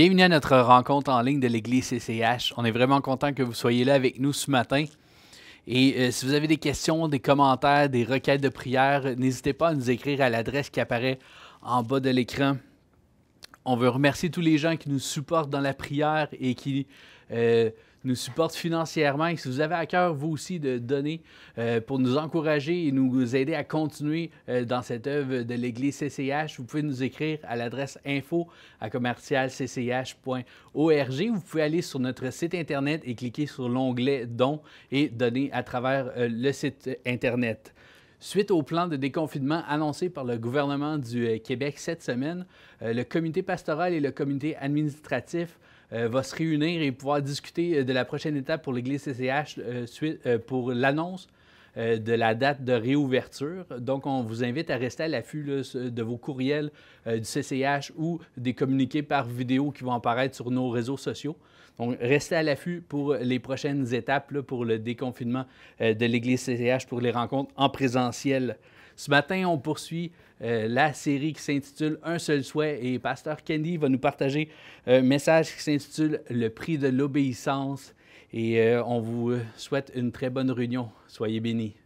Bienvenue à notre rencontre en ligne de l'Église CCH. On est vraiment content que vous soyez là avec nous ce matin. Et euh, si vous avez des questions, des commentaires, des requêtes de prière, n'hésitez pas à nous écrire à l'adresse qui apparaît en bas de l'écran. On veut remercier tous les gens qui nous supportent dans la prière et qui euh, nous supportent financièrement. Et si vous avez à cœur, vous aussi, de donner euh, pour nous encourager et nous aider à continuer euh, dans cette œuvre de l'Église CCH, vous pouvez nous écrire à l'adresse info à commercialcch.org. Vous pouvez aller sur notre site Internet et cliquer sur l'onglet Don » et donner à travers euh, le site Internet. Suite au plan de déconfinement annoncé par le gouvernement du Québec cette semaine, le comité pastoral et le comité administratif euh, va se réunir et pouvoir discuter euh, de la prochaine étape pour l'Église CCH euh, suite, pour l'annonce de la date de réouverture. Donc, on vous invite à rester à l'affût de vos courriels du CCH ou des communiqués par vidéo qui vont apparaître sur nos réseaux sociaux. Donc, restez à l'affût pour les prochaines étapes pour le déconfinement de l'Église CCH pour les rencontres en présentiel. Ce matin, on poursuit euh, la série qui s'intitule Un seul souhait et Pasteur Kenny va nous partager un message qui s'intitule Le prix de l'obéissance et euh, on vous souhaite une très bonne réunion. Soyez bénis.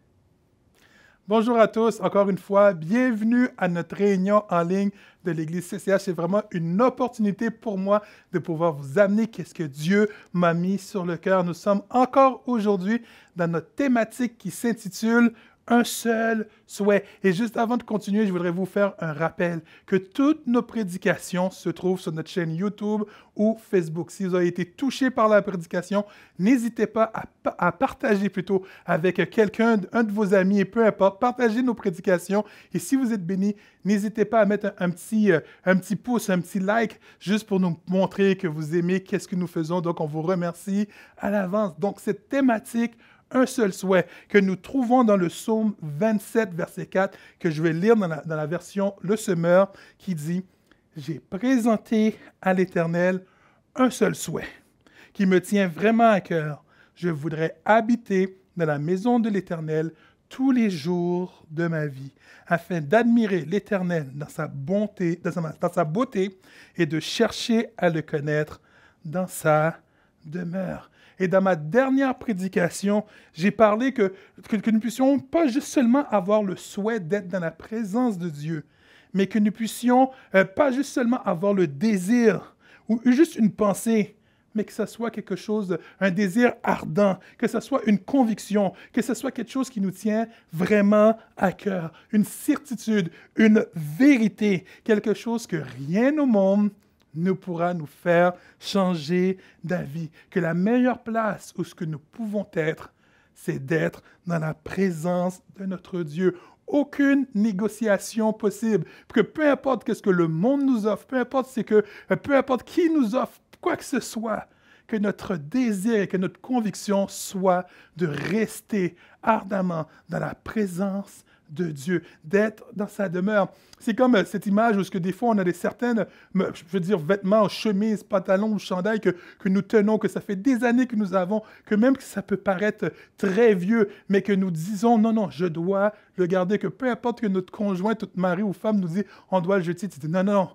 Bonjour à tous, encore une fois, bienvenue à notre réunion en ligne de l'Église CCH. C'est vraiment une opportunité pour moi de pouvoir vous amener qu'est-ce que Dieu m'a mis sur le cœur. Nous sommes encore aujourd'hui dans notre thématique qui s'intitule un seul souhait. Et juste avant de continuer, je voudrais vous faire un rappel que toutes nos prédications se trouvent sur notre chaîne YouTube ou Facebook. Si vous avez été touché par la prédication, n'hésitez pas à, partager plutôt avec quelqu'un, un de vos amis, et peu importe, partagez nos prédications. Et si vous êtes béni, n'hésitez pas à mettre un, petit, euh, un petit pouce, un petit like, juste pour nous montrer que vous aimez qu'est-ce que nous faisons. Donc, on vous remercie à l'avance. Donc, cette thématique un seul souhait que nous trouvons dans le psaume 27, verset 4, que je vais lire dans la, version Le Semeur, qui dit J'ai présenté à l'Éternel un seul souhait qui me tient vraiment à cœur. Je voudrais habiter dans la maison de l'Éternel tous les jours de ma vie, afin d'admirer l'Éternel dans sa bonté, dans sa, beauté, et de chercher à le connaître dans sa demeure. Et dans ma dernière prédication, j'ai parlé que, que, ne nous puissions pas juste seulement avoir le souhait d'être dans la présence de Dieu, mais que nous puissions euh, pas juste seulement avoir le désir ou juste une pensée, mais que ce soit quelque chose, un désir ardent, que ce soit une conviction, que ce soit quelque chose qui nous tient vraiment à cœur, une certitude, une vérité, quelque chose que rien au monde, ne pourra nous faire changer d'avis. Que la meilleure place où ce que nous pouvons être, c'est d'être dans la présence de notre Dieu. Aucune négociation possible. Que peu importe quest ce que le monde nous offre, peu importe c'est que, peu importe qui nous offre quoi que ce soit, que notre désir et que notre conviction soit de rester ardemment dans la présence de Dieu, d'être dans sa demeure. C'est comme euh, cette image où ce que des fois on a des certaines, je veux dire, vêtements, chemises, pantalons ou que, que nous tenons, que ça fait des années que nous avons, que même que ça peut paraître très vieux, mais que nous disons, non, non, je dois le garder, que peu importe que notre conjoint, notre mari ou femme nous dit, on doit le jeter, tu dis, non, non,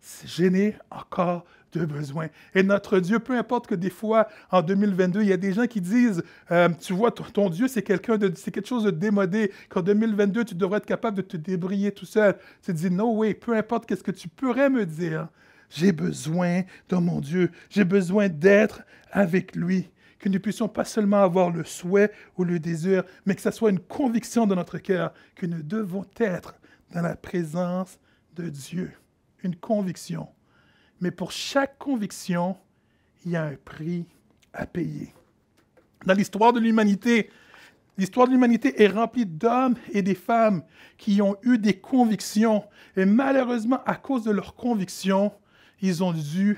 c'est gêné encore de besoin. Et notre Dieu, peu importe que des fois, en 2022, il y a des gens qui disent, euh, tu vois, ton, Dieu, c'est quelqu'un de, quelque chose de démodé, qu'en 2022, tu devrais être capable de te débrouiller tout seul. Tu te dis, no way, peu importe qu'est-ce que tu pourrais me dire, j'ai besoin de mon Dieu, j'ai besoin d'être avec lui. Que nous puissions pas seulement avoir le souhait ou le désir, mais que ça soit une conviction dans notre cœur que nous devons être dans la présence de Dieu. Une conviction mais pour chaque conviction, il y a un prix à payer. Dans l'histoire de l'humanité, l'histoire de l'humanité est remplie d'hommes et des femmes qui ont eu des convictions et malheureusement, à cause de leurs convictions, ils ont dû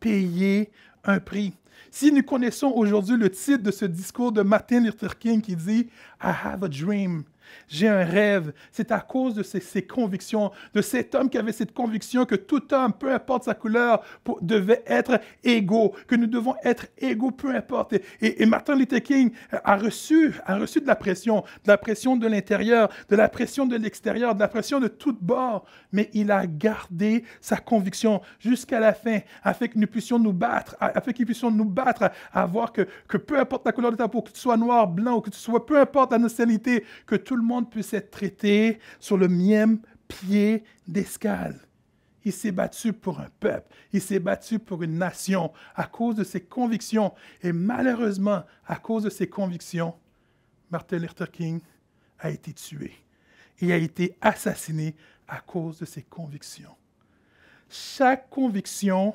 payer un prix. Si nous connaissons aujourd'hui le titre de ce discours de Martin Luther King qui dit I have a dream, j'ai un rêve. C'est à cause de ses, convictions, de cet homme qui avait cette conviction que tout homme, peu importe sa couleur, devait être égaux, que nous devons être égaux, peu importe. Et, Martin Luther King a reçu, a reçu de la pression, de la pression de l'intérieur, de la pression de l'extérieur, de la pression de toutes bords, mais il a gardé sa conviction jusqu'à la fin, afin que nous puissions nous battre, afin qu'ils puissions nous battre, à, voir que, que peu importe la couleur de ta peau, que tu sois noir, blanc, que tu sois, peu importe la nationalité, que tout le le monde puisse être traité sur le même pied d'escale. Il s'est battu pour un peuple, il s'est battu pour une nation à cause de ses convictions. Et malheureusement, à cause de ses convictions, Martin Luther King a été tué Il a été assassiné à cause de ses convictions. Chaque conviction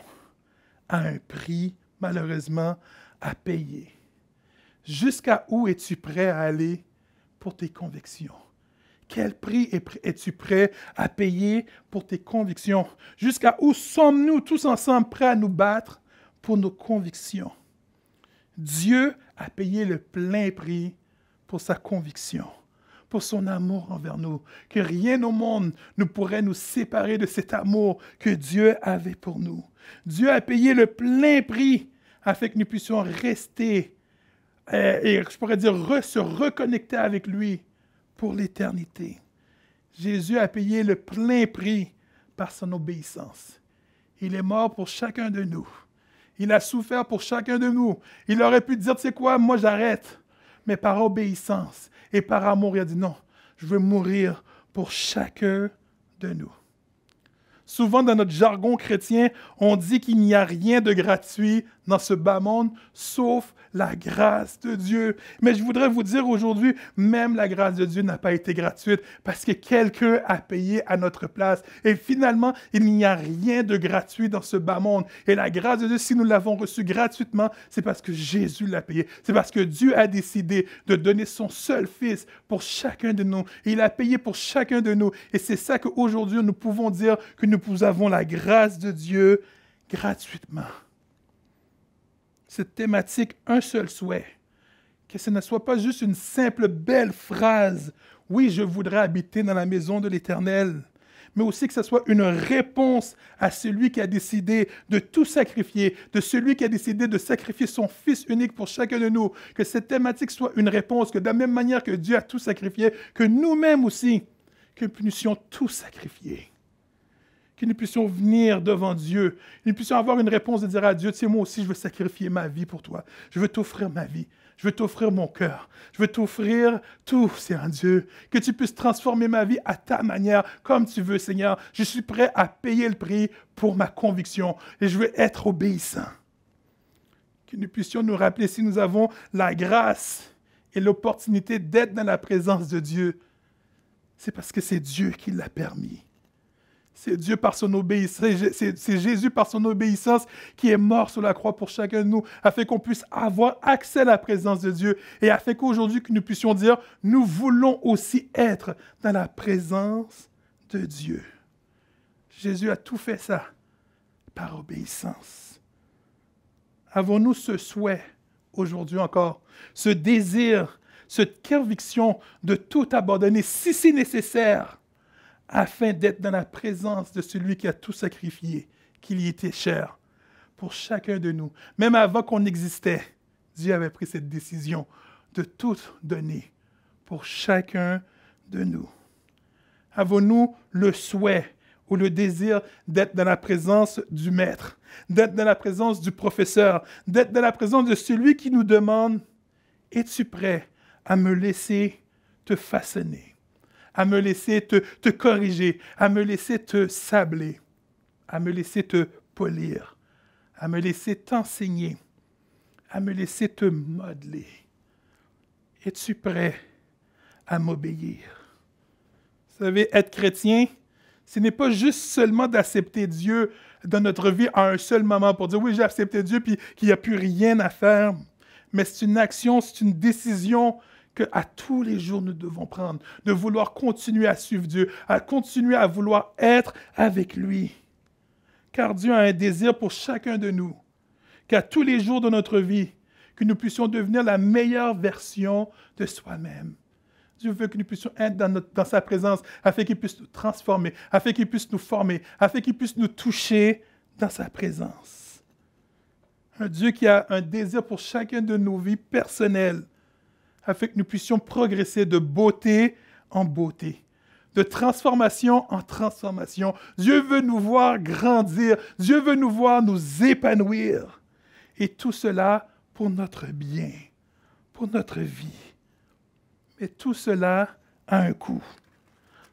a un prix, malheureusement, à payer. Jusqu'à où es-tu prêt à aller pour tes convictions? Quel prix es-tu prêt à payer pour tes convictions? Jusqu'à où sommes-nous tous ensemble prêts à nous battre pour nos convictions? Dieu a payé le plein prix pour sa conviction, pour son amour envers nous, que rien au monde ne pourrait nous séparer de cet amour que Dieu avait pour nous. Dieu a payé le plein prix afin que nous puissions rester euh, et je pourrais dire se reconnecter avec lui pour l'éternité. Jésus a payé le plein prix par son obéissance. Il est mort pour chacun de nous. Il a souffert pour chacun de nous. Il aurait pu dire, tu sais quoi, moi j'arrête. Mais par obéissance et par amour, il a dit, non, je veux mourir pour chacun de nous. Souvent dans notre jargon chrétien, on dit qu'il n'y a rien de gratuit dans ce bas monde, sauf la grâce de Dieu. Mais je voudrais vous dire aujourd'hui, même la grâce de Dieu n'a pas été gratuite parce que quelqu'un a payé à notre place. Et finalement, il n'y a rien de gratuit dans ce bas monde. Et la grâce de Dieu, si nous l'avons reçue gratuitement, c'est parce que Jésus l'a payé. C'est parce que Dieu a décidé de donner son seul Fils pour chacun de nous. il a payé pour chacun de nous. Et c'est ça qu'aujourd'hui, nous pouvons dire que nous avons la grâce de Dieu gratuitement cette thématique un seul souhait, que ce ne soit pas juste une simple belle phrase, oui, je voudrais habiter dans la maison de l'Éternel, mais aussi que ce soit une réponse à celui qui a décidé de tout sacrifier, de celui qui a décidé de sacrifier son Fils unique pour chacun de nous, que cette thématique soit une réponse, que de la même manière que Dieu a tout sacrifié, que nous-mêmes aussi, que nous puissions tout sacrifier que nous puissions venir devant Dieu, que nous puissions avoir une réponse de dire à Dieu, tu moi aussi, je veux sacrifier ma vie pour toi. Je veux t'offrir ma vie. Je veux t'offrir mon cœur. Je veux t'offrir tout, c'est un Dieu. Que tu puisses transformer ma vie à ta manière, comme tu veux, Seigneur. Je suis prêt à payer le prix pour ma conviction et je veux être obéissant. Que nous puissions nous rappeler si nous avons la grâce et l'opportunité d'être dans la présence de Dieu. C'est parce que c'est Dieu qui l'a permis. C'est Dieu par son obéissance, c'est Jésus par son obéissance qui est mort sur la croix pour chacun de nous, afin qu'on puisse avoir accès à la présence de Dieu et afin qu'aujourd'hui nous puissions dire, nous voulons aussi être dans la présence de Dieu. Jésus a tout fait ça par obéissance. Avons-nous ce souhait aujourd'hui encore, ce désir, cette conviction de tout abandonner si c'est nécessaire afin d'être dans la présence de celui qui a tout sacrifié, qu'il y était cher pour chacun de nous. Même avant qu'on existait, Dieu avait pris cette décision de tout donner pour chacun de nous. Avons-nous le souhait ou le désir d'être dans la présence du Maître, d'être dans la présence du professeur, d'être dans la présence de celui qui nous demande, es-tu prêt à me laisser te façonner à me laisser te, corriger, à me laisser te sabler, à me laisser te polir, à me laisser t'enseigner, à me laisser te modeler. Es-tu prêt à m'obéir? Vous savez, être chrétien, ce n'est pas juste seulement d'accepter Dieu dans notre vie à un seul moment pour dire oui, j'ai accepté Dieu puis qu'il n'y a plus rien à faire. Mais c'est une action, c'est une décision, que à tous les jours nous devons prendre, de vouloir continuer à suivre Dieu, à continuer à vouloir être avec lui. Car Dieu a un désir pour chacun de nous, qu'à tous les jours de notre vie, que nous puissions devenir la meilleure version de soi-même. Dieu veut que nous puissions être dans, dans sa présence, afin qu'il puisse nous transformer, afin qu'il puisse nous former, afin qu'il puisse nous toucher dans sa présence. Un Dieu qui a un désir pour chacun de nos vies personnelles, afin que nous puissions progresser de beauté en beauté, de transformation en transformation. Dieu veut nous voir grandir, Dieu veut nous voir nous épanouir. Et tout cela pour notre bien, pour notre vie. Mais tout cela a un coût.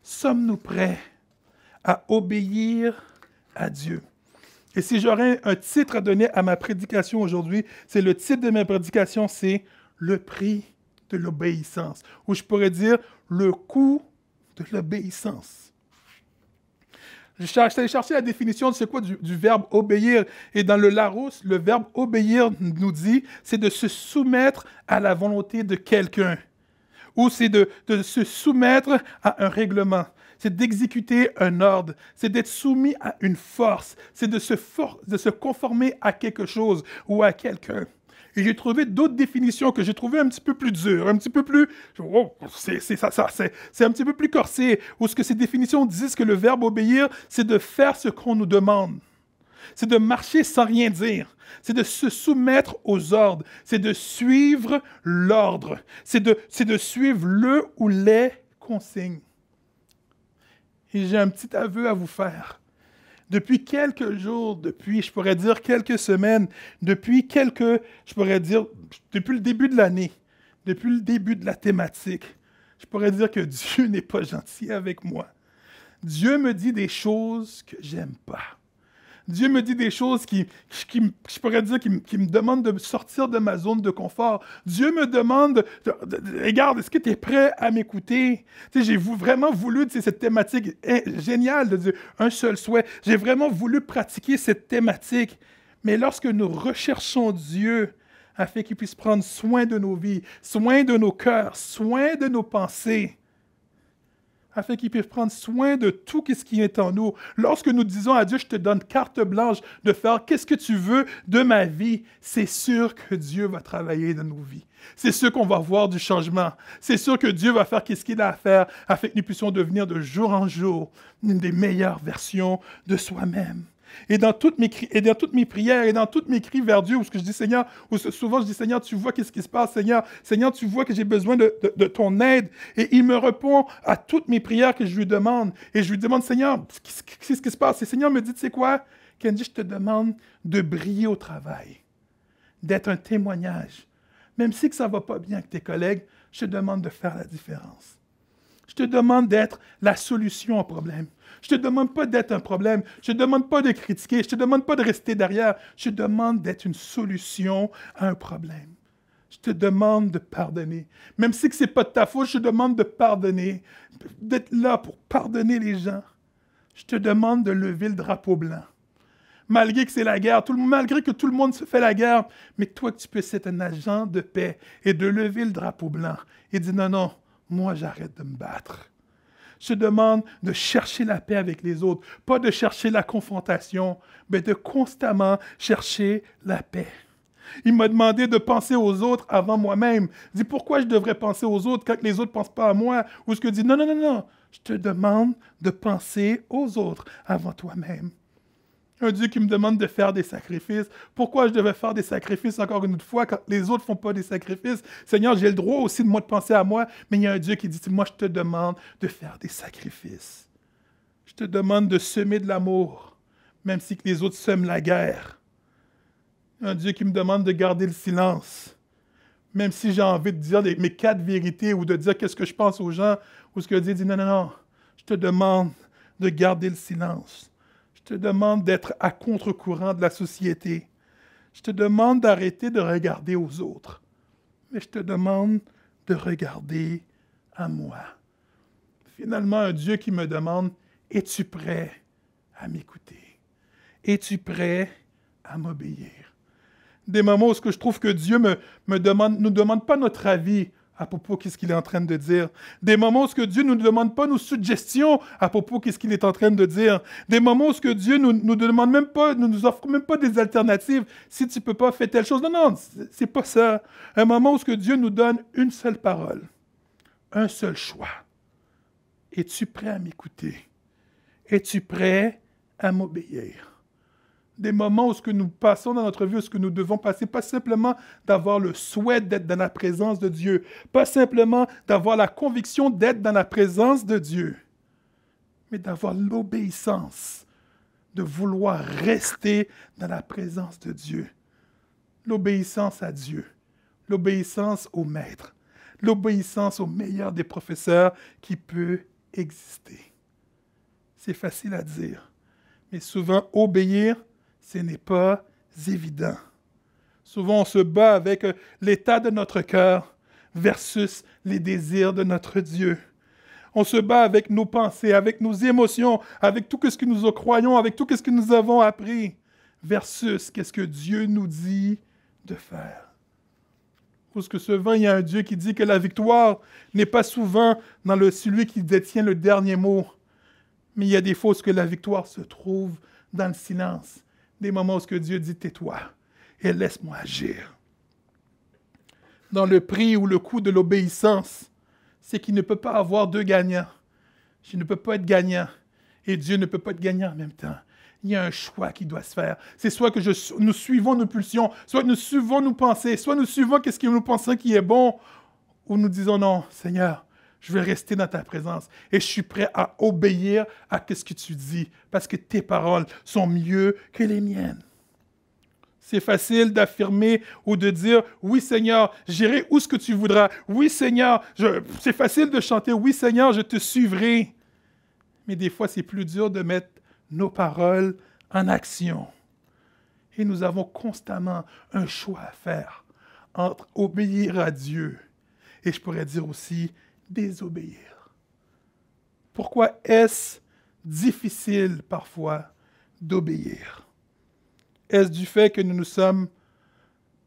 Sommes-nous prêts à obéir à Dieu? Et si j'aurais un titre à donner à ma prédication aujourd'hui, c'est le titre de ma prédication, c'est Le prix de l'obéissance, ou je pourrais dire le coût de l'obéissance. Je cherchais chercher la définition de ce quoi du, verbe obéir. Et dans le Larousse, le verbe obéir nous dit, c'est de se soumettre à la volonté de quelqu'un. Ou c'est de, se soumettre à un règlement c'est d'exécuter un ordre, c'est d'être soumis à une force, c'est de, de se, conformer à quelque chose ou à quelqu'un. Et j'ai trouvé d'autres définitions que j'ai trouvées un petit peu plus dures, un petit peu plus... Oh, c'est ça, c'est un petit peu plus corsé, où ce que ces définitions disent que le verbe obéir, c'est de faire ce qu'on nous demande. C'est de marcher sans rien dire. C'est de se soumettre aux ordres. C'est de suivre l'ordre. C'est de, de suivre le ou les consignes. Et j'ai un petit aveu à vous faire depuis quelques jours, depuis, je pourrais dire, quelques semaines, depuis quelques, je pourrais dire, depuis le début de l'année, depuis le début de la thématique, je pourrais dire que Dieu n'est pas gentil avec moi. Dieu me dit des choses que j'aime pas. Dieu me dit des choses qui, je pourrais dire, qui, me demandent de sortir de ma zone de confort. Dieu me demande, regarde, est-ce que tu es prêt à m'écouter? J'ai vraiment voulu, cette thématique est géniale de Dieu, un seul souhait. J'ai vraiment voulu pratiquer cette thématique. Mais lorsque nous recherchons Dieu, afin qu'il puisse prendre soin de nos vies, soin de nos cœurs, soin de nos pensées, afin qu'ils puissent prendre soin de tout ce qui est en nous. Lorsque nous disons à Dieu, je te donne carte blanche de faire qu'est-ce que tu veux de ma vie, c'est sûr que Dieu va travailler dans nos vies. C'est sûr qu'on va voir du changement. C'est sûr que Dieu va faire qu'est-ce qu'il a à faire afin que nous puissions devenir de jour en jour une des meilleures versions de soi-même et dans toutes mes, et dans toutes mes prières et dans toutes mes cris vers Dieu, où ce que je dis, Seigneur, souvent je dis, Seigneur, tu vois qu'est-ce qui se passe, Seigneur, Seigneur, tu vois que j'ai besoin de, de, ton aide. Et il me répond à toutes mes prières que je lui demande. Et je lui demande, Seigneur, qu'est-ce qui se passe? Et Seigneur me dit, tu sais quoi? Kenji, je te demande de briller au travail, d'être un témoignage. Même si que ça ne va pas bien avec tes collègues, je te demande de faire la différence. Je te demande d'être la solution au problème. Je te demande pas d'être un problème. Je te demande pas de critiquer. Je te demande pas de rester derrière. Je te demande d'être une solution à un problème. Je te demande de pardonner. Même si ce n'est pas de ta faute, je te demande de pardonner. D'être là pour pardonner les gens. Je te demande de lever le drapeau blanc. Malgré que c'est la guerre, malgré que tout le monde se fait la guerre, mais toi tu peux être un agent de paix et de lever le drapeau blanc et dire non, non, moi j'arrête de me battre. Je te demande de chercher la paix avec les autres, pas de chercher la confrontation, mais de constamment chercher la paix. Il m'a demandé de penser aux autres avant moi-même. dit, pourquoi je devrais penser aux autres quand les autres ne pensent pas à moi Ou ce que dit non non non non, je te demande de penser aux autres avant toi-même. Un Dieu qui me demande de faire des sacrifices. Pourquoi je devais faire des sacrifices encore une fois quand les autres ne font pas des sacrifices? Seigneur, j'ai le droit aussi de moi de penser à moi, mais il y a un Dieu qui dit, moi je te demande de faire des sacrifices. Je te demande de semer de l'amour, même si les autres sement la guerre. Un Dieu qui me demande de garder le silence, même si j'ai envie de dire mes quatre vérités ou de dire qu'est-ce que je pense aux gens, ou ce que Dieu dit, non, non, non, je te demande de garder le silence te demande d'être à contre-courant de la société. Je te demande d'arrêter de regarder aux autres. Mais je te demande de regarder à moi. Finalement, un Dieu qui me demande, es-tu prêt à m'écouter? Es-tu prêt à m'obéir? Des moments où je trouve que Dieu me, me demande, nous demande pas notre avis, à propos de ce qu'il est en train de dire. Des moments où que Dieu ne nous demande pas nos suggestions à propos de ce qu'il est en train de dire. Des moments où que Dieu ne nous, demande même pas, ne nous offre même pas des alternatives. Si tu ne peux pas, faire telle chose. Non, non, c'est pas ça. Un moment où que Dieu nous donne une seule parole, un seul choix. Es-tu prêt à m'écouter? Es-tu prêt à m'obéir? des moments où ce que nous passons dans notre vie, où ce que nous devons passer, pas simplement d'avoir le souhait d'être dans la présence de Dieu, pas simplement d'avoir la conviction d'être dans la présence de Dieu, mais d'avoir l'obéissance, de vouloir rester dans la présence de Dieu. L'obéissance à Dieu, l'obéissance au Maître, l'obéissance au meilleur des professeurs qui peut exister. C'est facile à dire, mais souvent obéir, ce n'est pas évident. Souvent, on se bat avec euh, l'état de notre cœur versus les désirs de notre Dieu. On se bat avec nos pensées, avec nos émotions, avec tout ce que nous croyons, avec tout ce que nous avons appris, versus qu'est-ce que Dieu nous dit de faire. Parce que souvent, il y a un Dieu qui dit que la victoire n'est pas souvent dans celui qui détient le dernier mot, mais il y a des fois que la victoire se trouve dans le silence, moments où ce que Dieu dit tais-toi et laisse-moi agir. Dans le prix ou le coût de l'obéissance, c'est qu'il ne peut pas avoir deux gagnants. Je ne peux pas être gagnant et Dieu ne peut pas être gagnant en même temps. Il y a un choix qui doit se faire. C'est soit que nous suivons nos pulsions, soit nous suivons nos pensées, soit nous suivons qu'est-ce que nous pensons qui est bon, ou nous disons non, Seigneur, je veux rester dans ta présence et je suis prêt à obéir à ce que tu dis parce que tes paroles sont mieux que les miennes. C'est facile d'affirmer ou de dire Oui, Seigneur, j'irai où ce que tu voudras. Oui, Seigneur, c'est facile de chanter Oui, Seigneur, je te suivrai. Mais des fois, c'est plus dur de mettre nos paroles en action. Et nous avons constamment un choix à faire entre obéir à Dieu et je pourrais dire aussi désobéir. Pourquoi est-ce difficile parfois d'obéir Est-ce du fait que nous ne sommes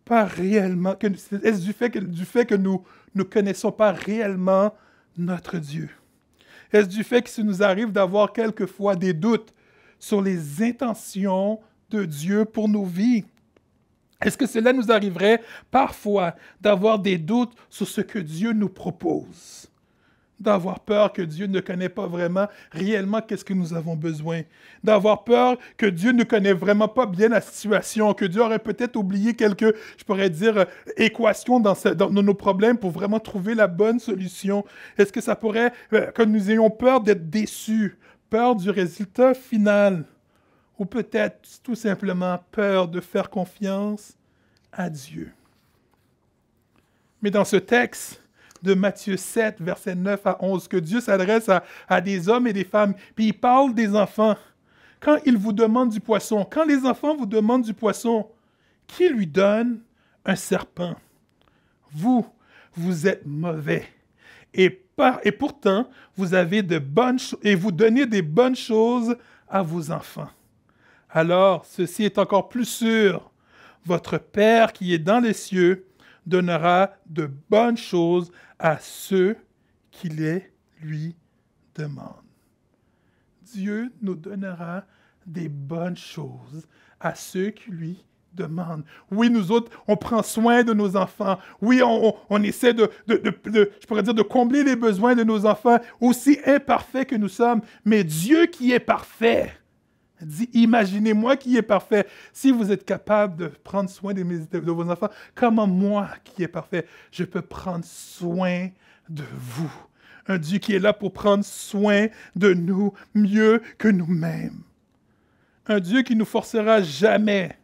pas réellement, est-ce du fait que, du fait que nous ne connaissons pas réellement notre Dieu Est-ce du fait que ça nous arrive d'avoir quelquefois des doutes sur les intentions de Dieu pour nos vies Est-ce que cela nous arriverait parfois d'avoir des doutes sur ce que Dieu nous propose d'avoir peur que Dieu ne connaît pas vraiment réellement qu'est-ce que nous avons besoin, d'avoir peur que Dieu ne connaît vraiment pas bien la situation, que Dieu aurait peut-être oublié quelques, je pourrais dire, euh, équations dans, nos problèmes pour vraiment trouver la bonne solution. Est-ce que ça pourrait euh, que nous ayons peur d'être déçus, peur du résultat final, ou peut-être tout simplement peur de faire confiance à Dieu. Mais dans ce texte, de Matthieu 7, verset 9 à 11, que Dieu s'adresse à, des hommes et des femmes, puis il parle des enfants. Quand il vous demande du poisson, quand les enfants vous demandent du poisson, qui lui donne un serpent Vous, vous êtes mauvais. Et, par, et pourtant, vous avez de bonnes et vous donnez des bonnes choses à vos enfants. Alors, ceci est encore plus sûr. Votre Père qui est dans les cieux donnera de bonnes choses à ceux qui les lui demandent. Dieu nous donnera des bonnes choses à ceux qui lui demandent. Oui, nous autres, on prend soin de nos enfants. Oui, on, essaie je pourrais dire, de combler les besoins de nos enfants, aussi imparfaits que nous sommes. Mais Dieu qui est parfait, dit, imaginez-moi qui est parfait. Si vous êtes capable de prendre soin de, mes, de, vos enfants, comment moi qui est parfait, je peux prendre soin de vous. Un Dieu qui est là pour prendre soin de nous mieux que nous-mêmes. Un Dieu qui ne nous forcera jamais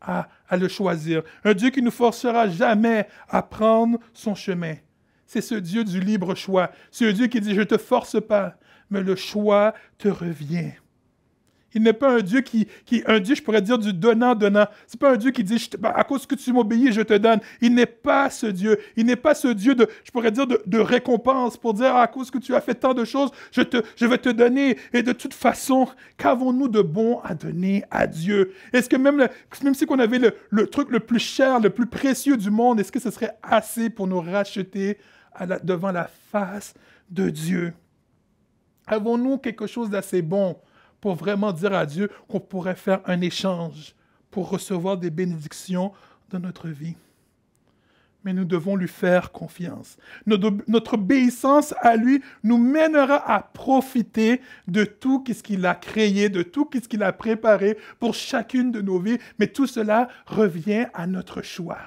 à, à le choisir. Un Dieu qui ne nous forcera jamais à prendre son chemin. C'est ce Dieu du libre choix. C'est Ce Dieu qui dit, je ne te force pas, mais le choix te revient. Il n'est pas un Dieu qui, qui, un Dieu, je pourrais dire, du donnant-donnant. C'est pas un Dieu qui dit, ben, à cause que tu m'obéis, je te donne. Il n'est pas ce Dieu. Il n'est pas ce Dieu de, je pourrais dire, de, récompense pour dire, à cause que tu as fait tant de choses, je, te, je vais te donner. Et de toute façon, qu'avons-nous de bon à donner à Dieu? Est-ce que même, même si on avait le, le truc le plus cher, le plus précieux du monde, est-ce que ce serait assez pour nous racheter devant la face de Dieu? Avons-nous quelque chose d'assez bon pour vraiment dire à Dieu qu'on pourrait faire un échange pour recevoir des bénédictions dans notre vie. Mais nous devons lui faire confiance. Notre, notre obéissance à lui nous mènera à profiter de tout ce qu'il a créé, de tout ce qu'il a préparé pour chacune de nos vies. Mais tout cela revient à notre choix.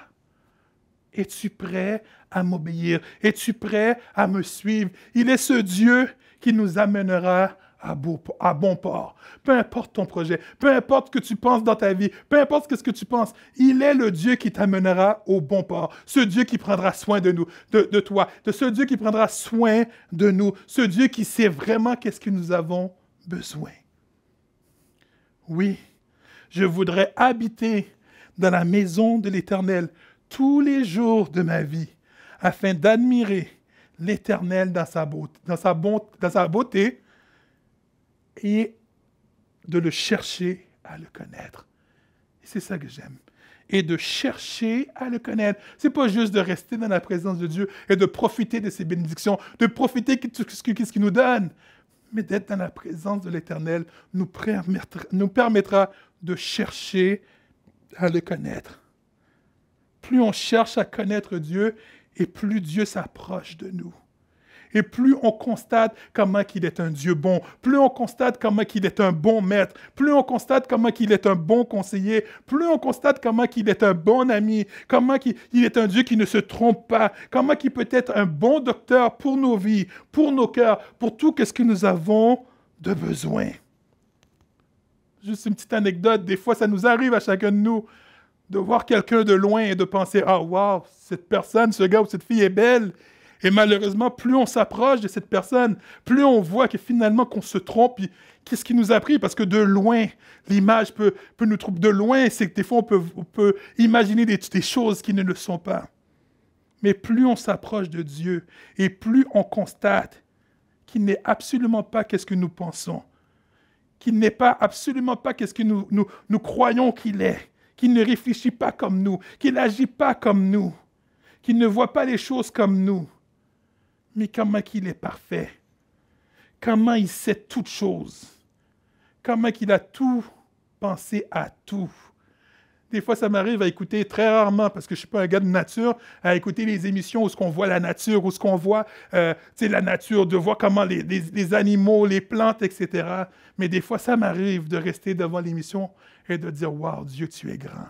Es-tu prêt à m'obéir? Es-tu prêt à me suivre? Il est ce Dieu qui nous amènera à, bon port. Peu importe ton projet, peu importe ce que tu penses dans ta vie, peu importe ce que tu penses, il est le Dieu qui t'amènera au bon port. Ce Dieu qui prendra soin de nous, de, toi, de ce Dieu qui prendra soin de nous, ce Dieu qui sait vraiment qu'est-ce que nous avons besoin. Oui, je voudrais habiter dans la maison de l'Éternel tous les jours de ma vie, afin d'admirer l'Éternel dans, sa dans, dans sa, beauté et de le chercher à le connaître. c'est ça que j'aime. Et de chercher à le connaître. C'est pas juste de rester dans la présence de Dieu et de profiter de ses bénédictions, de profiter de ce qu'il nous donne, mais d'être dans la présence de l'Éternel nous permettra de chercher à le connaître. Plus on cherche à connaître Dieu, et plus Dieu s'approche de nous. Et plus on constate comment qu'il est un Dieu bon, plus on constate comment qu'il est un bon maître, plus on constate comment qu'il est un bon conseiller, plus on constate comment qu'il est un bon ami, comment qu'il est un Dieu qui ne se trompe pas, comment qu'il peut être un bon docteur pour nos vies, pour nos cœurs, pour tout ce que nous avons de besoin. Juste une petite anecdote, des fois ça nous arrive à chacun de nous de voir quelqu'un de loin et de penser Ah, wow, cette personne, ce gars ou cette fille est belle. Et malheureusement, plus on s'approche de cette personne, plus on voit que finalement qu'on se trompe. qu'est-ce qui nous a pris Parce que de loin, l'image peut, nous tromper. De loin, c'est que des fois, on peut, imaginer des, choses qui ne le sont pas. Mais plus on s'approche de Dieu et plus on constate qu'il n'est absolument pas qu'est-ce que nous pensons, qu'il n'est pas absolument pas qu'est-ce que nous croyons qu'il est, qu'il ne réfléchit pas comme nous, qu'il n'agit pas comme nous, qu'il ne voit pas les choses comme nous. Mais comment il est parfait? Comment il sait toutes choses? Comment qu'il a tout pensé à tout? Des fois, ça m'arrive à écouter très rarement, parce que je ne suis pas un gars de nature, à écouter les émissions où ce qu'on voit la nature, où ce qu'on voit euh, la nature, de voir comment les, animaux, les plantes, etc. Mais des fois, ça m'arrive de rester devant l'émission et de dire Waouh, Dieu, tu es grand.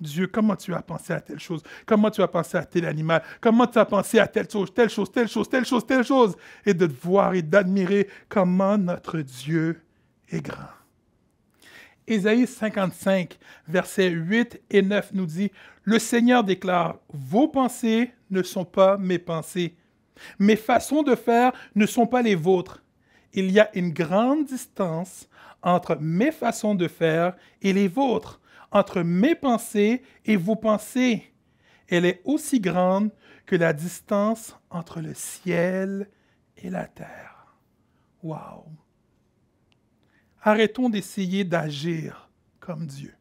Dieu, comment tu as pensé à telle chose? Comment tu as pensé à tel animal? Comment tu as pensé à telle chose, telle chose, telle chose, telle chose, telle chose? Et de voir et d'admirer comment notre Dieu est grand. Ésaïe 55, versets 8 et 9 nous dit, Le Seigneur déclare, Vos pensées ne sont pas mes pensées. Mes façons de faire ne sont pas les vôtres. Il y a une grande distance entre mes façons de faire et les vôtres entre mes pensées et vos pensées. Elle est aussi grande que la distance entre le ciel et la terre. Wow! Arrêtons d'essayer d'agir comme Dieu.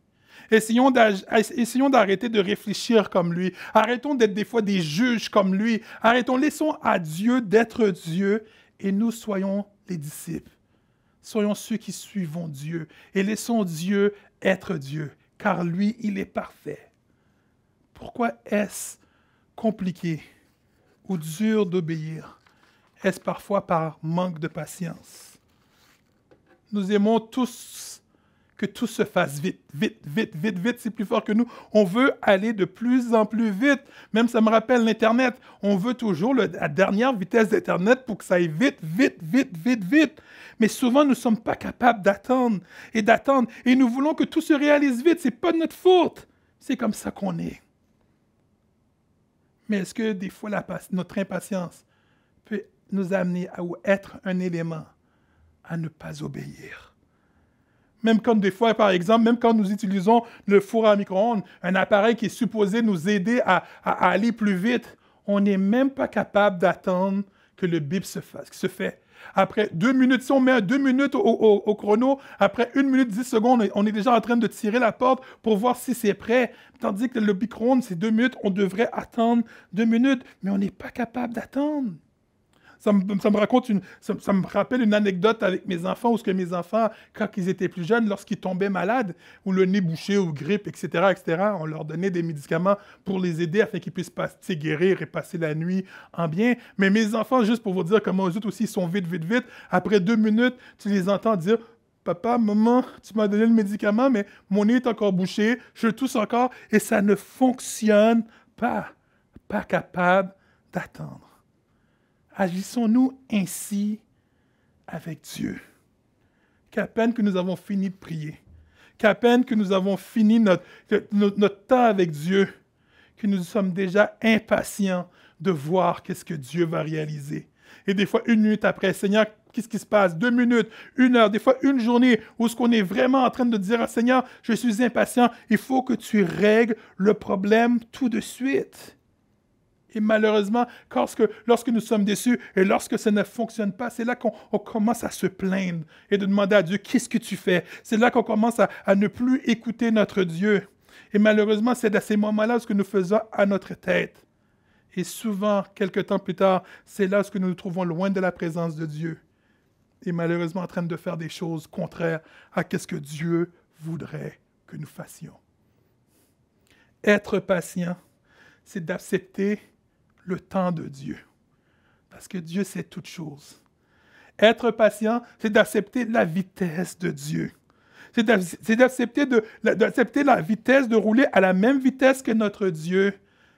Essayons, d'arrêter de réfléchir comme lui. Arrêtons d'être des fois des juges comme lui. Arrêtons, laissons à Dieu d'être Dieu et nous soyons les disciples. Soyons ceux qui suivons Dieu et laissons Dieu être Dieu car lui, il est parfait. Pourquoi est-ce compliqué ou dur d'obéir? Est-ce parfois par manque de patience? Nous aimons tous que tout se fasse vite, vite, vite, vite, vite. C'est plus fort que nous. On veut aller de plus en plus vite. Même ça me rappelle l'Internet. On veut toujours la dernière vitesse d'Internet pour que ça aille vite, vite, vite, vite, vite. Mais souvent, nous ne sommes pas capables d'attendre et d'attendre. Et nous voulons que tout se réalise vite. Ce n'est pas de notre faute. C'est comme ça qu'on est. Mais est-ce que des fois, notre impatience peut nous amener à être un élément à ne pas obéir? même quand des fois, par exemple, même quand nous utilisons le four à micro-ondes, un appareil qui est supposé nous aider à, aller plus vite, on n'est même pas capable d'attendre que le bip se fasse, se fait. Après deux minutes, si on met deux minutes au, au, chrono, après une minute dix secondes, on est déjà en train de tirer la porte pour voir si c'est prêt. Tandis que le micro-ondes, c'est deux minutes, on devrait attendre deux minutes, mais on n'est pas capable d'attendre. Ça me, raconte ça, me rappelle une anecdote avec mes enfants où ce que mes enfants, quand ils étaient plus jeunes, lorsqu'ils tombaient malades ou le nez bouché ou grippe, etc., etc., on leur donnait des médicaments pour les aider afin qu'ils puissent passer, guérir et passer la nuit en bien. Mais mes enfants, juste pour vous dire comment eux autres aussi ils sont vite, vite, vite, après deux minutes, tu les entends dire Papa, maman, tu m'as donné le médicament, mais mon nez est encore bouché, je tousse encore et ça ne fonctionne pas. Pas capable d'attendre. Agissons-nous ainsi avec Dieu. Qu'à peine que nous avons fini de prier, qu'à peine que nous avons fini notre, notre, temps avec Dieu, que nous sommes déjà impatients de voir qu'est-ce que Dieu va réaliser. Et des fois, une minute après, Seigneur, qu'est-ce qui se passe? Deux minutes, une heure, des fois une journée, où ce qu'on est vraiment en train de dire, Seigneur, je suis impatient, il faut que tu règles le problème tout de suite. Et malheureusement, lorsque, lorsque nous sommes déçus et lorsque ça ne fonctionne pas, c'est là qu'on commence à se plaindre et de demander à Dieu, qu'est-ce que tu fais? C'est là qu'on commence à, ne plus écouter notre Dieu. Et malheureusement, c'est à ces moments-là que nous faisons à notre tête. Et souvent, quelques temps plus tard, c'est là que nous nous trouvons loin de la présence de Dieu. Et malheureusement, en train de faire des choses contraires à ce que Dieu voudrait que nous fassions. Être patient, c'est d'accepter le temps de Dieu. Parce que Dieu sait toutes choses. Être patient, c'est d'accepter la vitesse de Dieu. C'est d'accepter de, d'accepter la vitesse, de rouler à la même vitesse que notre Dieu.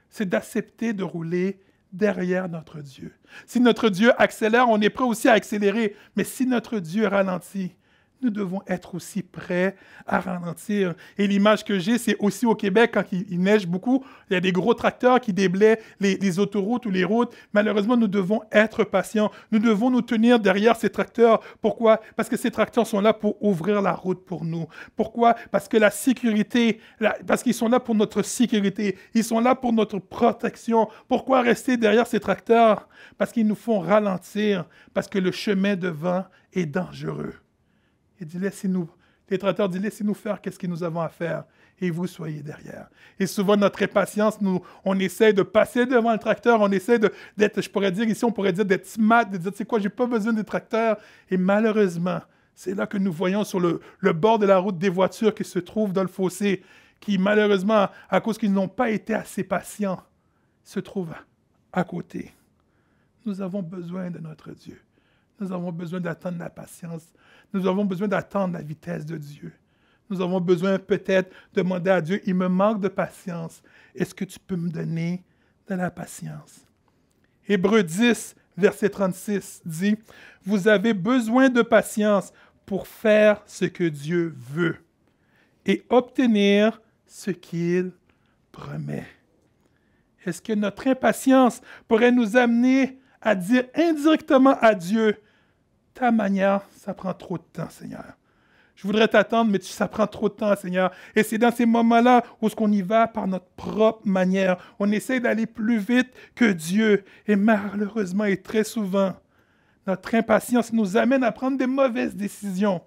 C'est d'accepter de rouler derrière notre Dieu. Si notre Dieu accélère, on est prêt aussi à accélérer. Mais si notre Dieu ralentit, nous devons être aussi prêts à ralentir. Et l'image que j'ai, c'est aussi au Québec, quand il, neige beaucoup, il y a des gros tracteurs qui déblaient les, autoroutes ou les routes. Malheureusement, nous devons être patients. Nous devons nous tenir derrière ces tracteurs. Pourquoi? Parce que ces tracteurs sont là pour ouvrir la route pour nous. Pourquoi? Parce que la sécurité, parce qu'ils sont là pour notre sécurité. Ils sont là pour notre protection. Pourquoi rester derrière ces tracteurs? Parce qu'ils nous font ralentir, parce que le chemin devant est dangereux. Il dit, laissez-nous, les tracteurs disent, laissez-nous faire qu'est-ce que nous avons à faire et vous soyez derrière. Et souvent, notre impatience, nous, on essaie de passer devant le tracteur, on essaie d'être, je pourrais dire ici, on pourrait dire d'être smart, de dire, c'est quoi, j'ai pas besoin de tracteur. Et malheureusement, c'est là que nous voyons sur le, le, bord de la route des voitures qui se trouvent dans le fossé, qui malheureusement, à cause qu'ils n'ont pas été assez patients, se trouvent à côté. Nous avons besoin de notre Dieu. Nous avons besoin d'attendre la patience. Nous avons besoin d'attendre la vitesse de Dieu. Nous avons besoin peut-être de demander à Dieu, il me manque de patience. Est-ce que tu peux me donner de la patience? Hébreu 10, verset 36 dit, Vous avez besoin de patience pour faire ce que Dieu veut et obtenir ce qu'il promet. Est-ce que notre impatience pourrait nous amener à dire indirectement à Dieu, ta manière, ça prend trop de temps, Seigneur. Je voudrais t'attendre, mais ça prend trop de temps, Seigneur. Et c'est dans ces moments-là où ce qu'on y va par notre propre manière. On essaie d'aller plus vite que Dieu. Et malheureusement, et très souvent, notre impatience nous amène à prendre des mauvaises décisions,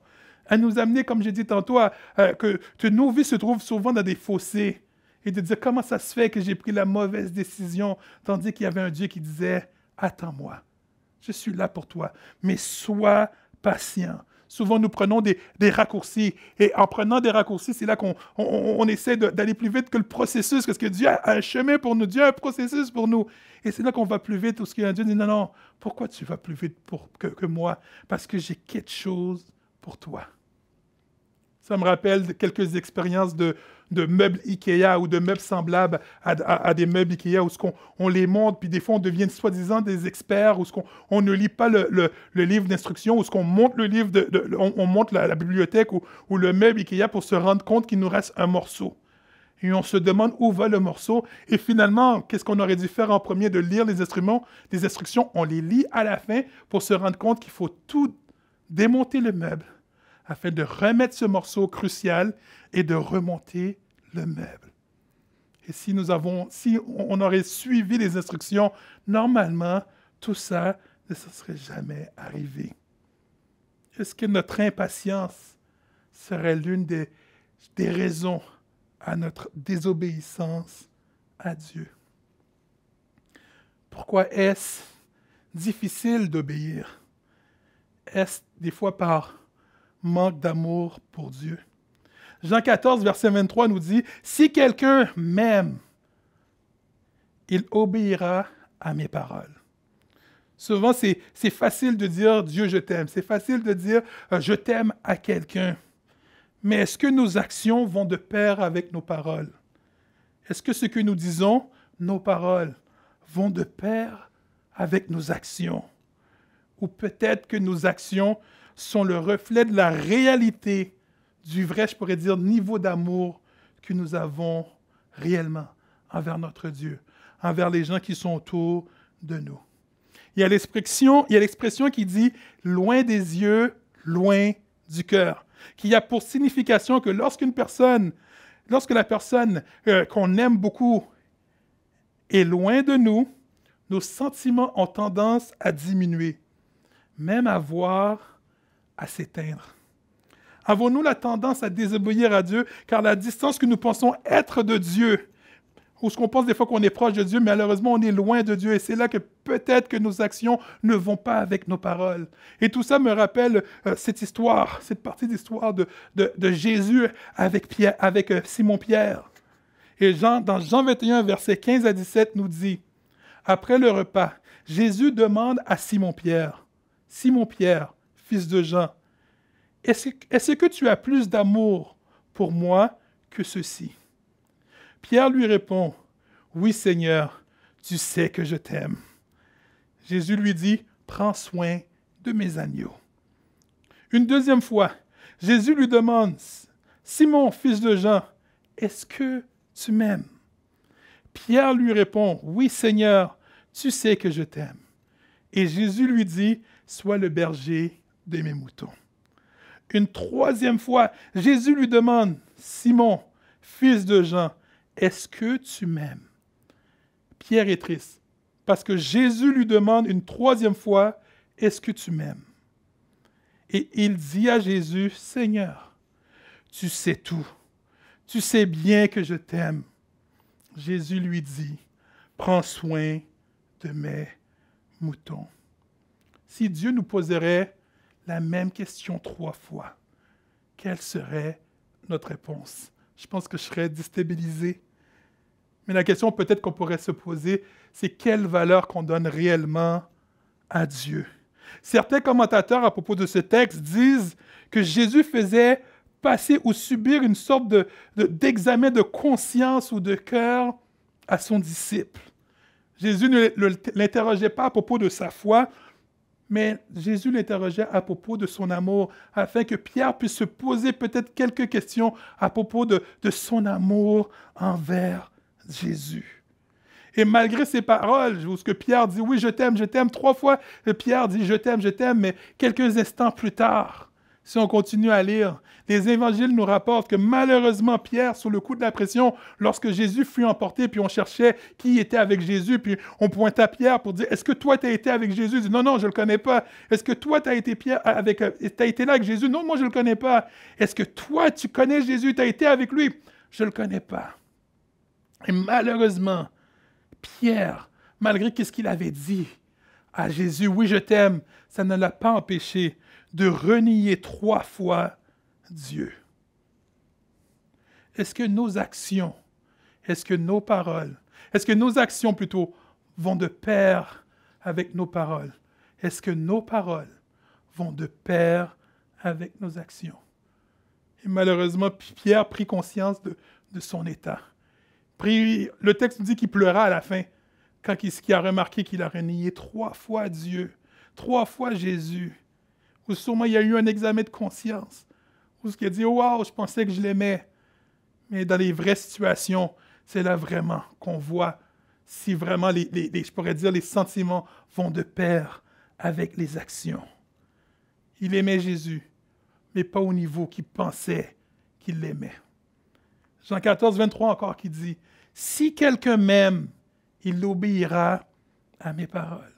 à nous amener, comme j'ai dit tantôt, à, que, que nos vies se trouvent souvent dans des fossés. Et de dire comment ça se fait que j'ai pris la mauvaise décision, tandis qu'il y avait un Dieu qui disait, attends-moi je suis là pour toi, mais sois patient. Souvent, nous prenons des, raccourcis. Et en prenant des raccourcis, c'est là qu'on essaie d'aller plus vite que le processus, parce que Dieu a un chemin pour nous, Dieu a un processus pour nous. Et c'est là qu'on va plus vite, parce un Dieu dit, non, non, pourquoi tu vas plus vite que, que moi? Parce que j'ai quelque chose pour toi. Ça me rappelle quelques expériences de, meubles Ikea ou de meubles semblables à, des meubles Ikea où ce on les monte puis des fois on devient soi-disant des experts, où qu'on on ne lit pas le, livre d'instruction, où ce qu'on monte le livre, on, monte la, bibliothèque ou, ou le meuble Ikea pour se rendre compte qu'il nous reste un morceau. Et on se demande où va le morceau. Et finalement, qu'est-ce qu'on aurait dû faire en premier de lire les instruments, des instructions On les lit à la fin pour se rendre compte qu'il faut tout démonter le meuble afin de remettre ce morceau crucial et de remonter le meuble. Et si nous avons, si on aurait suivi les instructions, normalement, tout ça ne se serait jamais arrivé. Est-ce que notre impatience serait l'une des, des raisons à notre désobéissance à Dieu? Pourquoi est-ce difficile d'obéir? Est-ce des fois par manque d'amour pour Dieu. Jean 14, verset 23 nous dit, Si quelqu'un m'aime, il obéira à mes paroles. Souvent, c'est facile de dire Dieu, je t'aime. C'est facile de dire euh, je t'aime à quelqu'un. Mais est-ce que nos actions vont de pair avec nos paroles? Est-ce que ce que nous disons, nos paroles, vont de pair avec nos actions? Ou peut-être que nos actions sont le reflet de la réalité du vrai, je pourrais dire, niveau d'amour que nous avons réellement envers notre Dieu, envers les gens qui sont autour de nous. Il y a l'expression, il y a l'expression qui dit loin des yeux, loin du cœur, qui a pour signification que lorsqu'une personne, lorsque la personne euh, qu'on aime beaucoup est loin de nous, nos sentiments ont tendance à diminuer, même à voir à s'éteindre. Avons-nous la tendance à désobéir à Dieu car la distance que nous pensons être de Dieu, ou ce qu'on pense des fois qu'on est proche de Dieu, malheureusement on est loin de Dieu et c'est là que peut-être que nos actions ne vont pas avec nos paroles. Et tout ça me rappelle euh, cette histoire, cette partie d'histoire de, Jésus avec, Pierre, avec euh, Simon-Pierre. Et Jean, dans Jean 21, versets 15 à 17, nous dit, Après le repas, Jésus demande à Simon-Pierre, Simon-Pierre, fils de Jean, est-ce que tu as plus d'amour pour moi que ceci Pierre lui répond, Oui Seigneur, tu sais que je t'aime. Jésus lui dit, Prends soin de mes agneaux. Une deuxième fois, Jésus lui demande, Simon, fils de Jean, est-ce que tu m'aimes Pierre lui répond, Oui Seigneur, tu sais que je t'aime. Et Jésus lui dit, Sois le berger de mes moutons. Une troisième fois, Jésus lui demande, Simon, fils de Jean, est-ce que tu m'aimes Pierre est triste parce que Jésus lui demande une troisième fois, est-ce que tu m'aimes Et il dit à Jésus, Seigneur, tu sais tout, tu sais bien que je t'aime. Jésus lui dit, prends soin de mes moutons. Si Dieu nous poserait la même question trois fois, quelle serait notre réponse Je pense que je serais déstabilisé. Mais la question peut-être qu'on pourrait se poser, c'est quelle valeur qu'on donne réellement à Dieu. Certains commentateurs à propos de ce texte disent que Jésus faisait passer ou subir une sorte d'examen de, de conscience ou de cœur à son disciple. Jésus ne l'interrogeait pas à propos de sa foi, mais Jésus l'interrogeait à propos de son amour, afin que Pierre puisse se poser peut-être quelques questions à propos de, son amour envers Jésus. Et malgré ces paroles, où ce que Pierre dit, oui, je t'aime, je t'aime, trois fois, Pierre dit, je t'aime, je t'aime, mais quelques instants plus tard, si on continue à lire, les évangiles nous rapportent que malheureusement Pierre, sous le coup de la pression, lorsque Jésus fut emporté, puis on cherchait qui était avec Jésus, puis on pointa Pierre pour dire, est-ce que toi, tu as été avec Jésus? Il dit, non, non, je ne le connais pas. Est-ce que toi, tu été, Pierre, euh, avec, euh, as été là avec Jésus? Non, moi, je ne le connais pas. Est-ce que toi, tu connais Jésus? Tu as été avec lui? Je ne le connais pas. Et malheureusement, Pierre, malgré ce qu'il avait dit à Jésus, oui, je t'aime, ça ne l'a pas empêché de renier trois fois Dieu? Est-ce que nos actions, est-ce que nos paroles, est-ce que nos actions plutôt vont de pair avec nos paroles? Est-ce que nos paroles vont de pair avec nos actions? Et malheureusement, Pierre prit conscience de, son état. le texte nous dit qu'il pleura à la fin quand il, a remarqué qu'il a renié trois fois Dieu, trois fois Jésus, ou sûrement, il y a eu un examen de conscience. où ce qu'il a dit, waouh je pensais que je l'aimais. Mais dans les vraies situations, c'est là vraiment qu'on voit si vraiment, les, je pourrais dire, les sentiments vont de pair avec les actions. Il aimait Jésus, mais pas au niveau qu'il pensait qu'il l'aimait. Jean 14, 23 encore qui dit, Si quelqu'un m'aime, il obéira à mes paroles.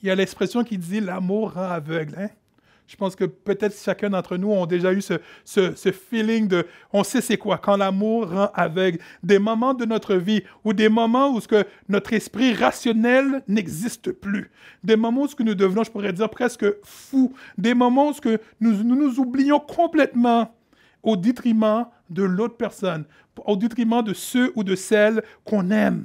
Il y a l'expression qui dit, l'amour rend aveugle. Hein? Je pense que peut-être chacun d'entre nous a déjà eu ce, ce, feeling de, on sait c'est quoi, quand l'amour rend aveugle, des moments de notre vie ou des moments où ce que notre esprit rationnel n'existe plus, des moments où ce que nous devenons, je pourrais dire, presque fous, des moments où ce que nous, nous nous oublions complètement au détriment de l'autre personne, au détriment de ceux ou de celles qu'on aime.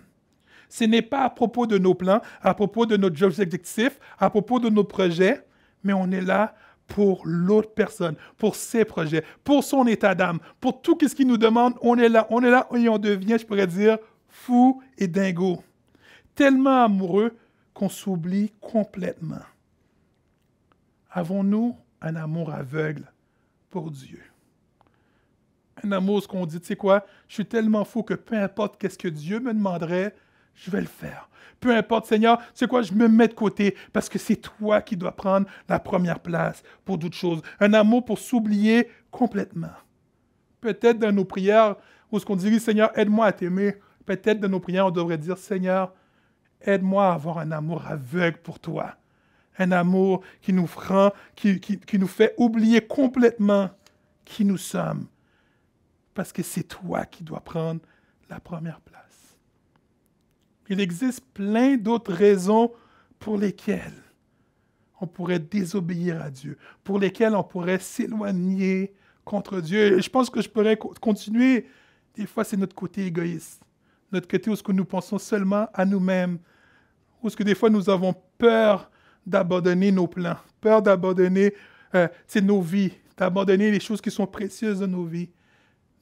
Ce n'est pas à propos de nos plans, à propos de notre objectif, à propos de nos projets, mais on est là pour l'autre personne, pour ses projets, pour son état d'âme, pour tout ce qu'il nous demande. On est là, on est là et on devient, je pourrais dire, fou et dingo. Tellement amoureux qu'on s'oublie complètement. Avons-nous un amour aveugle pour Dieu? Un amour, ce qu'on dit, tu sais quoi, je suis tellement fou que peu importe qu'est-ce que Dieu me demanderait, je vais le faire. Peu importe, Seigneur, c'est quoi, je me mets de côté parce que c'est toi qui dois prendre la première place pour d'autres choses. Un amour pour s'oublier complètement. Peut-être dans nos prières, où ce qu'on dirait, Seigneur, aide-moi à t'aimer. Peut-être dans nos prières, on devrait dire, Seigneur, aide-moi à avoir un amour aveugle pour toi. Un amour qui nous rend, qui nous fait oublier complètement qui nous sommes. Parce que c'est toi qui dois prendre la première place. Il existe plein d'autres raisons pour lesquelles on pourrait désobéir à Dieu, pour lesquelles on pourrait s'éloigner contre Dieu. Et je pense que je pourrais continuer. Des fois, c'est notre côté égoïste, notre côté où ce que nous pensons seulement à nous-mêmes, où ce que des fois nous avons peur d'abandonner nos plans, peur d'abandonner euh, nos vies, d'abandonner les choses qui sont précieuses de nos vies.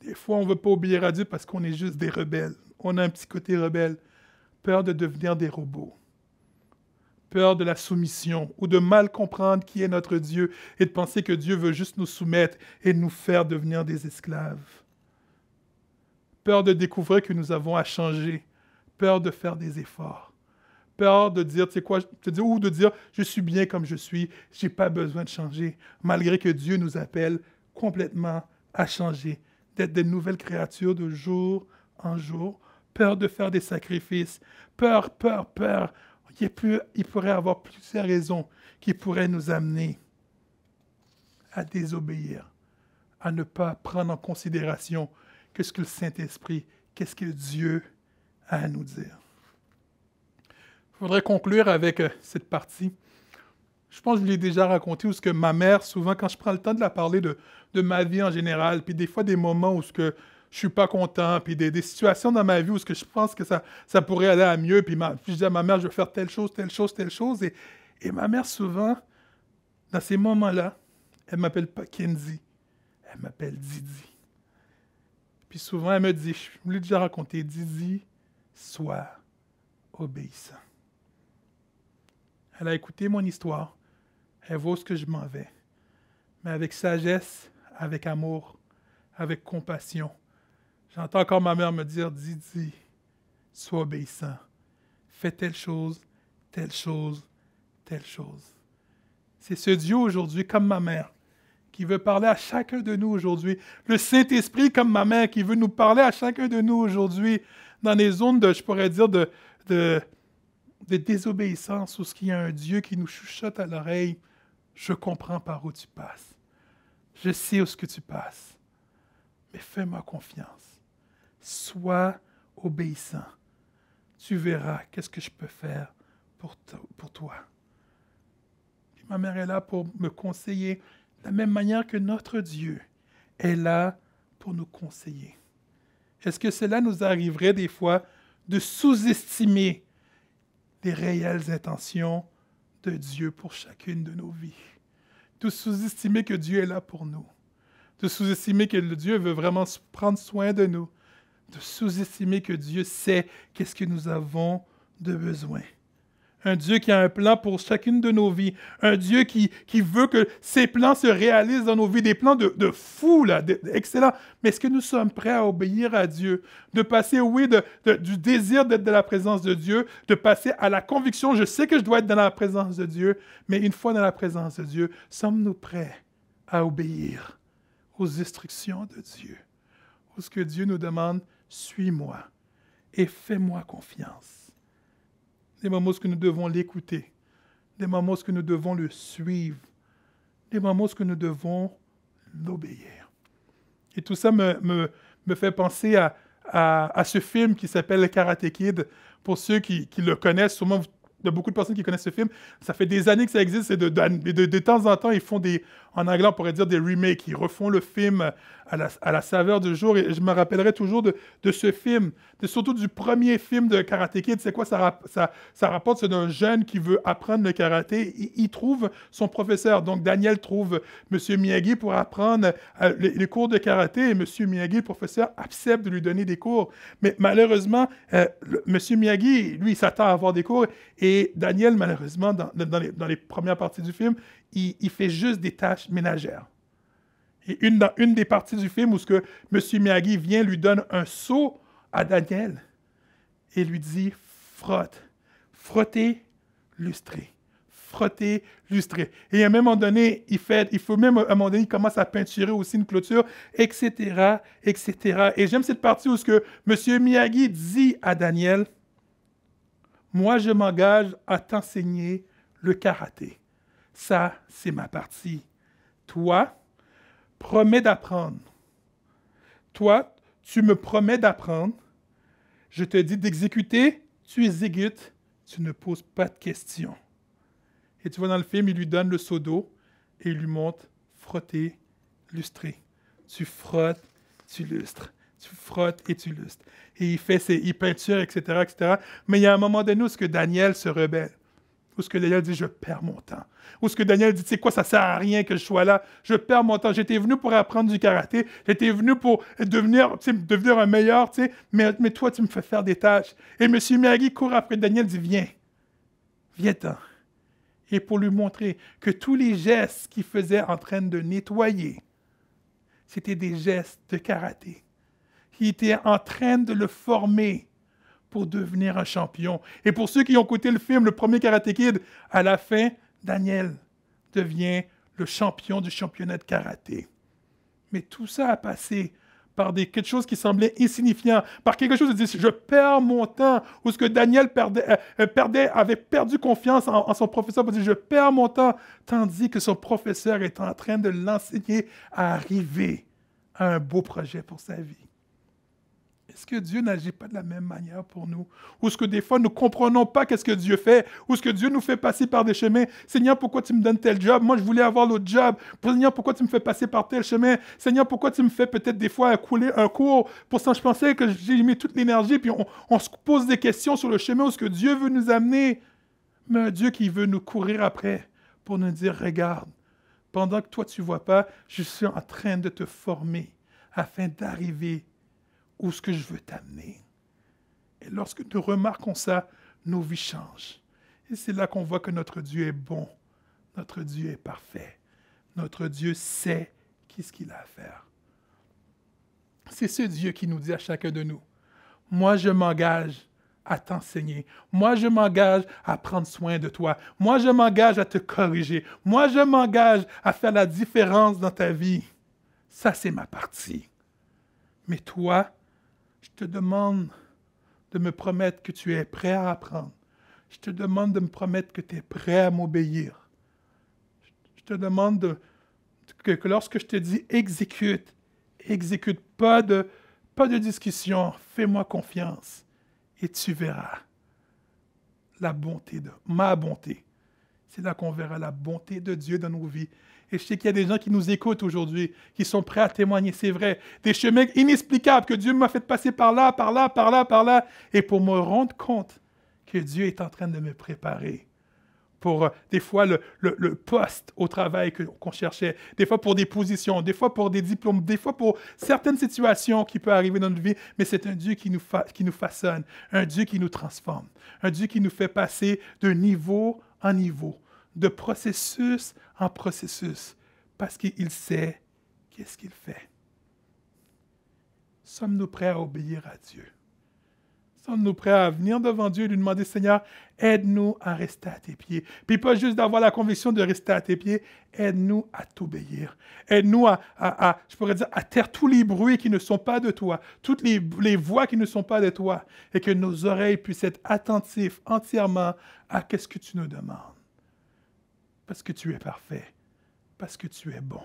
Des fois, on ne veut pas obéir à Dieu parce qu'on est juste des rebelles. On a un petit côté rebelle peur de devenir des robots, peur de la soumission ou de mal comprendre qui est notre Dieu et de penser que Dieu veut juste nous soumettre et nous faire devenir des esclaves, peur de découvrir que nous avons à changer, peur de faire des efforts, peur de dire, tu sais quoi, te dire, ou de dire, je suis bien comme je suis, je n'ai pas besoin de changer, malgré que Dieu nous appelle complètement à changer, d'être des nouvelles créatures de jour en jour peur de faire des sacrifices, peur, peur, peur. Il, plus, il pourrait avoir plusieurs raisons qui pourraient nous amener à désobéir, à ne pas prendre en considération qu'est-ce que le Saint-Esprit, qu'est-ce que Dieu a à nous dire. Il faudrait conclure avec euh, cette partie. Je pense que je l'ai déjà raconté, où ce que ma mère, souvent, quand je prends le temps de la parler de, de ma vie en général, puis des fois des moments où ce que je suis pas content, puis des, des, situations dans ma vie où ce que je pense que ça, ça pourrait aller à mieux, puis, ma, je dis à ma mère, je veux faire telle chose, telle chose, telle chose. Et, et ma mère, souvent, dans ces moments-là, elle m'appelle pas Kenzie, elle m'appelle Didi. Puis souvent, elle me dit, je l'ai déjà raconté, Didi, sois obéissant. Elle a écouté mon histoire, elle voit ce que je m'en vais, mais avec sagesse, avec amour, avec compassion, J'entends encore ma mère me dire Didi, sois obéissant. Fais telle chose, telle chose, telle chose. C'est ce Dieu aujourd'hui, comme ma mère, qui veut parler à chacun de nous aujourd'hui. Le Saint-Esprit, comme ma mère, qui veut nous parler à chacun de nous aujourd'hui dans les zones de, je pourrais dire, de, de, de désobéissance où il y a un Dieu qui nous chuchote à l'oreille. Je comprends par où tu passes. Je sais où ce que tu passes. Mais fais-moi confiance sois obéissant. Tu verras qu'est-ce que je peux faire pour, toi. ma mère est là pour me conseiller de la même manière que notre Dieu est là pour nous conseiller. Est-ce que cela nous arriverait des fois de sous-estimer les réelles intentions de Dieu pour chacune de nos vies? De sous-estimer que Dieu est là pour nous? De sous-estimer que Dieu veut vraiment prendre soin de nous? de sous-estimer que Dieu sait qu'est-ce que nous avons de besoin. Un Dieu qui a un plan pour chacune de nos vies. Un Dieu qui, qui veut que ses plans se réalisent dans nos vies. Des plans de, de fou, là, excellent. Mais est-ce que nous sommes prêts à obéir à Dieu? De passer, oui, du désir d'être dans la présence de Dieu, de passer à la conviction, je sais que je dois être dans la présence de Dieu, mais une fois dans la présence de Dieu, sommes-nous prêts à obéir aux instructions de Dieu? Ou ce que Dieu nous demande, suis-moi et fais-moi confiance. Des moments où nous devons l'écouter, des moments où nous devons le suivre, des moments où nous devons l'obéir. Et tout ça me, me, fait penser à, à, ce film qui s'appelle Karate Kid. Pour ceux qui, le connaissent, sûrement il y a beaucoup de personnes qui connaissent ce film. Ça fait des années que ça existe et de, de temps en temps, ils font des en anglais, on pourrait dire des remakes. Ils refont le film à la, saveur du jour. Et je me rappellerai toujours de, ce film, de, surtout du premier film de Karate Kid. C'est quoi ça, rapporte? C'est d'un jeune qui veut apprendre le karaté. Il, il, trouve son professeur. Donc, Daniel trouve M. Miyagi pour apprendre euh, les, cours de karaté. Et M. Miyagi, professeur, accepte de lui donner des cours. Mais malheureusement, Monsieur M. Miyagi, lui, s'attend à avoir des cours. Et Daniel, malheureusement, dans les premières parties du film, il, fait juste des tâches ménagères. Et une, une des parties du film où ce que M. Miyagi vient lui donne un seau à Daniel et lui dit frotte, frottez, lustrer, frottez, lustrer. Et à un moment donné, il fait, il faut même à donné, commence à peinturer aussi une clôture, etc., etc. Et j'aime cette partie où ce que M. Miyagi dit à Daniel, moi je m'engage à t'enseigner le karaté. Ça, c'est ma partie. Toi, promets d'apprendre. Toi, tu me promets d'apprendre. Je te dis d'exécuter, tu exécutes, tu ne poses pas de questions. Et tu vois dans le film, il lui donne le seau d'eau et il lui montre frotter, lustrer. Tu frottes, tu lustres. Tu frottes et tu lustres. Et il fait ses peintures, etc., etc. Mais il y a un moment donné où que Daniel se rebelle. Où ce que Daniel dit, je perds mon temps. Où ce que Daniel dit, tu sais quoi, ça sert à rien que je sois là. Je perds mon temps. J'étais venu pour apprendre du karaté. J'étais venu pour devenir, devenir un meilleur, Mais, mais toi, tu me fais faire des tâches. Et M. Miyagi court après Daniel dit, viens. Viens-t'en. Et pour lui montrer que tous les gestes qu'il faisait en train de nettoyer, c'était des gestes de karaté. Il était en train de le former pour devenir un champion. Et pour ceux qui ont écouté le film, le premier Karate Kid, à la fin, Daniel devient le champion du championnat de karaté. Mais tout ça a passé par des, quelque chose qui semblait insignifiant, par quelque chose de dire, je perds mon temps, ou ce que Daniel perdait, euh, euh, avait perdu confiance en, son professeur pour dire je perds mon temps, tandis que son professeur est en train de l'enseigner à arriver à un beau projet pour sa vie est-ce que Dieu n'agit pas de la même manière pour nous? Ou est-ce que des fois, nous ne comprenons pas qu'est-ce que Dieu fait? Ou est-ce que Dieu nous fait passer par des chemins? Seigneur, pourquoi tu me donnes tel job? Moi, je voulais avoir l'autre job. Seigneur, pourquoi tu me fais passer par tel chemin? Seigneur, pourquoi tu me fais peut-être des fois couler un cours? Pour ça, je pensais que j'ai mis toute l'énergie, puis on, se pose des questions sur le chemin où est-ce que Dieu veut nous amener. Mais Dieu qui veut nous courir après pour nous dire, regarde, pendant que toi tu vois pas, je suis en train de te former afin d'arriver où ce que je veux t'amener. Et lorsque nous remarquons ça, nos vies changent. Et c'est là qu'on voit que notre Dieu est bon, notre Dieu est parfait, notre Dieu sait qu'est-ce qu'il a à faire. C'est ce Dieu qui nous dit à chacun de nous, moi je m'engage à t'enseigner. Moi, je m'engage à prendre soin de toi. Moi, je m'engage à te corriger. Moi, je m'engage à faire la différence dans ta vie. Ça, c'est ma partie. Mais toi, je te demande de me promettre que tu es prêt à apprendre. Je te demande de me promettre que tu es prêt à m'obéir. Je te demande que, lorsque je te dis exécute, exécute, pas de, pas de discussion, fais-moi confiance et tu verras la bonté de ma bonté c'est là qu'on verra la bonté de Dieu dans nos vies. Et je sais qu'il y a des gens qui nous écoutent aujourd'hui, qui sont prêts à témoigner, c'est vrai. Des chemins inexplicables que Dieu m'a fait passer par là, par là, par là, par là. Et pour me rendre compte que Dieu est en train de me préparer pour euh, des fois le, poste au travail qu'on cherchait, des fois pour des positions, des fois pour des diplômes, des fois pour certaines situations qui peuvent arriver dans notre vie, mais c'est un Dieu qui nous, qui nous façonne, un Dieu qui nous transforme, un Dieu qui nous fait passer de niveau en niveau, de processus en processus, parce qu'il sait qu'est-ce qu'il fait. Sommes-nous prêts à obéir à Dieu? sommes-nous prêts à venir devant Dieu et lui demander, Seigneur, aide-nous à rester à tes pieds. Puis pas juste d'avoir la conviction de rester à tes pieds, aide-nous à t'obéir. Aide-nous à, je pourrais dire, à taire tous les bruits qui ne sont pas de toi, toutes les, voix qui ne sont pas de toi, et que nos oreilles puissent être attentives entièrement à ce que tu nous demandes. Parce que tu es parfait, parce que tu es bon,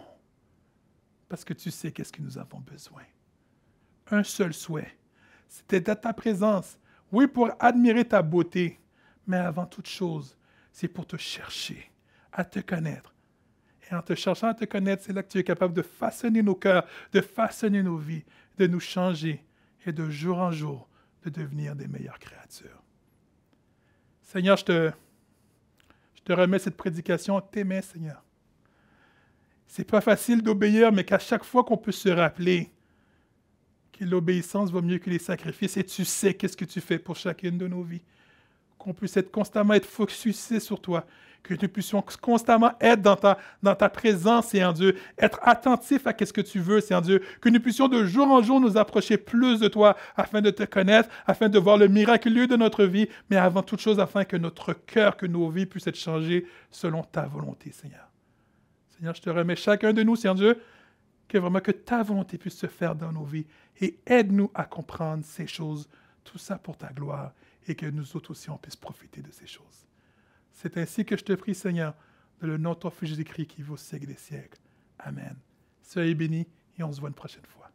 parce que tu sais qu'est-ce que nous avons besoin. Un seul souhait c'était à ta présence, oui, pour admirer ta beauté, mais avant toute chose, c'est pour te chercher, à te connaître. Et en te cherchant à te connaître, c'est là que tu es capable de façonner nos cœurs, de façonner nos vies, de nous changer et de jour en jour de devenir des meilleures créatures. Seigneur, je te, je te remets cette prédication en tes mains, Seigneur. C'est pas facile d'obéir, mais qu'à chaque fois qu'on peut se rappeler que l'obéissance vaut mieux que les sacrifices et tu sais qu'est-ce que tu fais pour chacune de nos vies. Qu'on puisse être constamment être focusé sur toi, que nous puissions constamment être dans ta, dans ta présence, Seigneur Dieu, être attentif à quest ce que tu veux, Seigneur Dieu, que nous puissions de jour en jour nous approcher plus de toi afin de te connaître, afin de voir le miraculeux de notre vie, mais avant toute chose, afin que notre cœur, que nos vies puissent être changées selon ta volonté, Seigneur. Seigneur, je te remets chacun de nous, Seigneur Dieu, que vraiment que ta volonté puisse se faire dans nos vies et aide-nous à comprendre ces choses, tout ça pour ta gloire et que nous autres aussi on puisse profiter de ces choses. C'est ainsi que je te prie Seigneur, de le nom de ton Fils Jésus-Christ qui vaut siècle des siècles. Amen. Soyez bénis et on se voit une prochaine fois.